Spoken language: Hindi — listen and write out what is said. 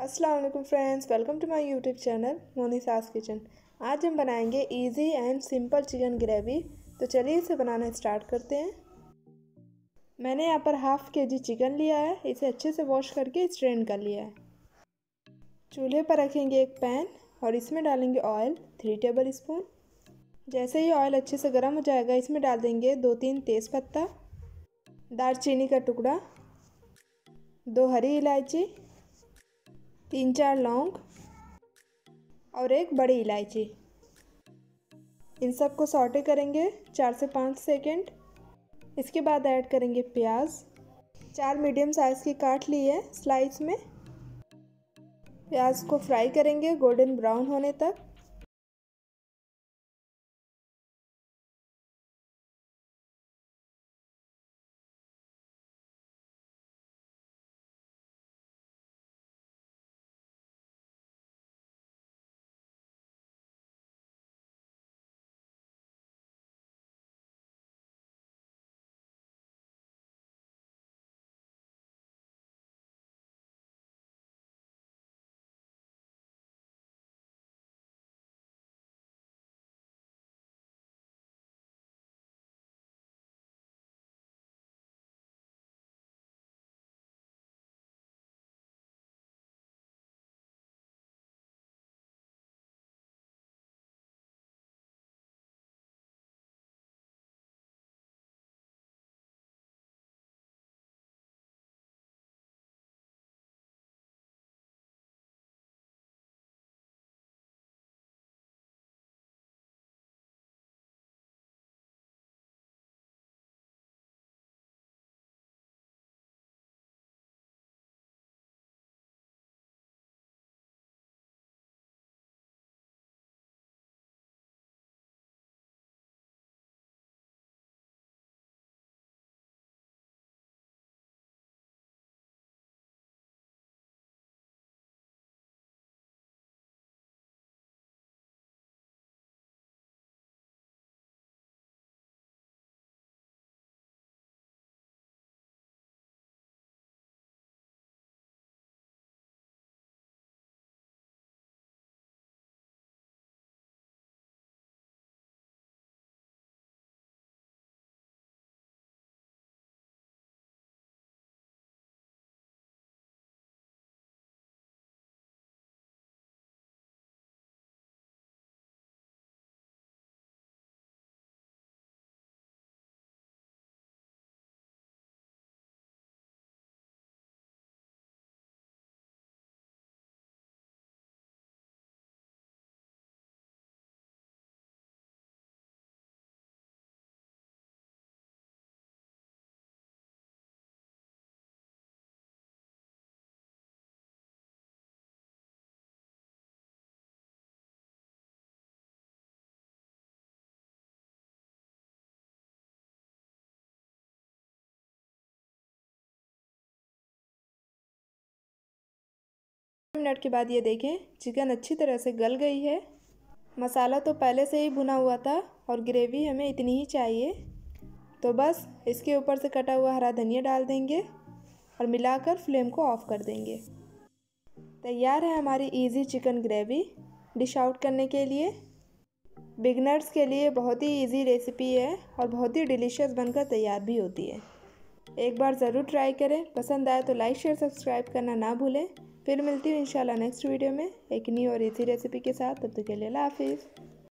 Aslam friends welcome to my YouTube channel Moni सास किचन आज हम बनाएंगे easy and simple chicken gravy तो चलिए इसे बनाना स्टार्ट करते हैं मैंने यहाँ पर हाफ़ के जी चिकन लिया है इसे अच्छे से वॉश करके स्ट्रेन कर लिया है चूल्हे पर रखेंगे एक पैन और इसमें डालेंगे ऑयल थ्री टेबल स्पून जैसे ही ऑयल अच्छे से गर्म हो जाएगा इसमें डाल देंगे दो तीन तेज़पत्ता दालचीनी का टुकड़ा दो हरी इलायची तीन चार लौंग और एक बड़ी इलायची इन सब को सॉटे करेंगे चार से पाँच सेकेंड इसके बाद ऐड करेंगे प्याज चार मीडियम साइज़ की काट ली है स्लाइस में प्याज को फ्राई करेंगे गोल्डन ब्राउन होने तक मिनट के बाद ये देखें चिकन अच्छी तरह से गल गई है मसाला तो पहले से ही भुना हुआ था और ग्रेवी हमें इतनी ही चाहिए तो बस इसके ऊपर से कटा हुआ हरा धनिया डाल देंगे और मिलाकर फ्लेम को ऑफ़ कर देंगे तैयार है हमारी easy chicken gravy dish out करने के लिए बिगनर्स के लिए बहुत ही इजी रेसिपी है और बहुत ही डिलीशियस बनकर तैयार भी होती है एक बार ज़रूर ट्राई करें पसंद आए तो लाइक शेयर सब्सक्राइब करना ना भूलें फिर मिलती हूँ इंशाल्लाह नेक्स्ट वीडियो में एक न्यू और इसी रेसिपी के साथ तब तक के लिए हाफिज़